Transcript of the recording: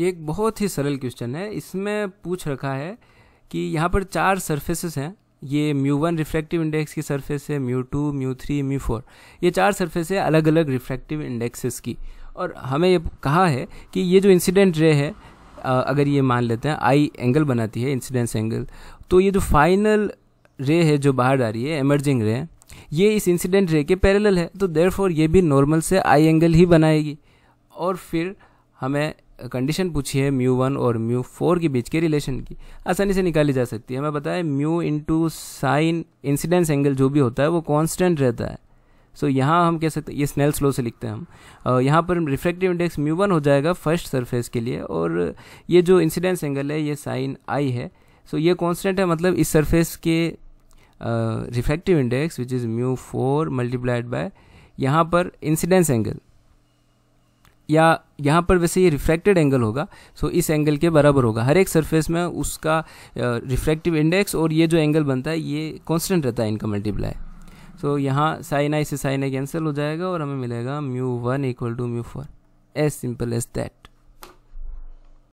ये एक बहुत ही सरल क्वेश्चन है इसमें पूछ रखा है कि यहाँ पर चार सर्फेसेस हैं ये म्यू वन रिफ्रैक्टिव इंडेक्स की सर्फेस है mu two mu three mu four ये चार सर्फेस है अलग अलग रिफ्रैक्टिव इंडेक्सेस की और हमें ये कहा है कि ये जो इंसिडेंट रे है अगर ये मान लेते हैं आई एंगल बनाती है इंसिडेंस एंगल तो ये जो फाइनल रे है जो बाहर आ रही है एमर्जिंग रे ये इस इंसिडेंट रे के पैरेलल है तो देर ये भी नॉर्मल से आई एंगल ही बनाएगी और फिर हमें कंडीशन पूछी है म्यू वन और म्यू फोर के बीच के रिलेशन की आसानी से निकाली जा सकती है हमें पता है mu into sine incidence angle जो भी होता है वो कांस्टेंट रहता है सो so, यहाँ हम कह सकते हैं ये स्नेल स्लो से लिखते हैं हम यहाँ पर रिफ्रैक्टिव इंडेक्स म्यू वन हो जाएगा फर्स्ट सरफेस के लिए और ये जो इंसिडेंस एंगल है ये साइन आई है सो so, ये कॉन्स्टेंट है मतलब इस सरफेस के refractive index which is mu four multiplied by यहाँ पर इंसिडेंस एंगल या यहाँ पर वैसे ये रिफ्रैक्टेड एंगल होगा सो इस एंगल के बराबर होगा हर एक सरफेस में उसका रिफ्रैक्टिव इंडेक्स और ये जो एंगल बनता है ये कॉन्स्टेंट रहता है इनका मल्टीप्लाई सो यहाँ साइन आई से साइन आई कैंसिल हो जाएगा और हमें मिलेगा mu one equal to mu four as simple as that